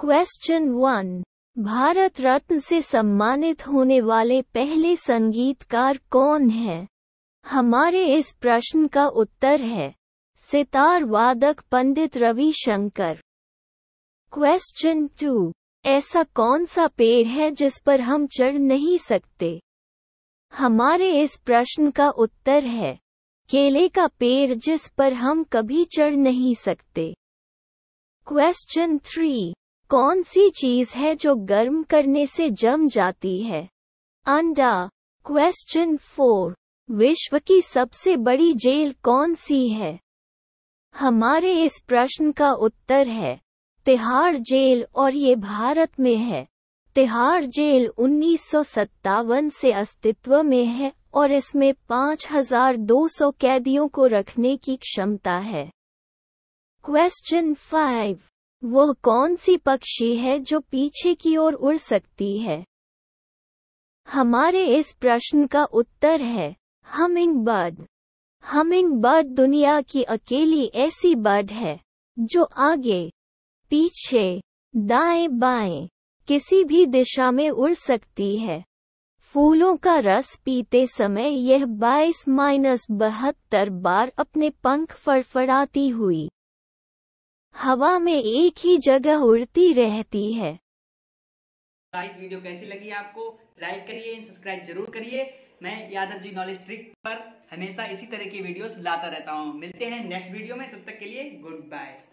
Question one Bharat रत्न से सम्मानित होने वाले पहले संगीतकार कौन हैं? हमारे इस प्रश्न का उत्तर है सितार वादक पंडित रवि शंकर क्वेश्चन टू ऐसा कौन सा पेड़ है जिस पर हम चढ़ नहीं सकते हमारे इस प्रश्न का उत्तर है केले का पेड़ जिस पर हम कभी चढ़ नहीं सकते क्वेश्चन थ्री कौन सी चीज है जो गर्म करने से जम जाती है अंडा क्वेश्चन फोर विश्व की सबसे बड़ी जेल कौन सी है हमारे इस प्रश्न का उत्तर है तिहाड़ जेल और ये भारत में है तिहाड़ जेल उन्नीस से अस्तित्व में है और इसमें 5,200 कैदियों को रखने की क्षमता है क्वेश्चन फाइव वह कौन सी पक्षी है जो पीछे की ओर उड़ सकती है हमारे इस प्रश्न का उत्तर है हमिंग बर्ड हमिंग बर्ड दुनिया की अकेली ऐसी बर्ड है जो आगे पीछे दाएं बाएं किसी भी दिशा में उड़ सकती है फूलों का रस पीते समय यह 22 माइनस बहत्तर बार अपने पंख फड़फड़ाती हुई हवा में एक ही जगह उड़ती रहती है गाइस वीडियो कैसी लगी आपको लाइक करिए सब्सक्राइब जरूर करिए मैं यादव जी नॉलेज ट्रिक पर हमेशा इसी तरह की वीडियोस लाता रहता हूँ मिलते हैं नेक्स्ट वीडियो में तब तक के लिए गुड बाय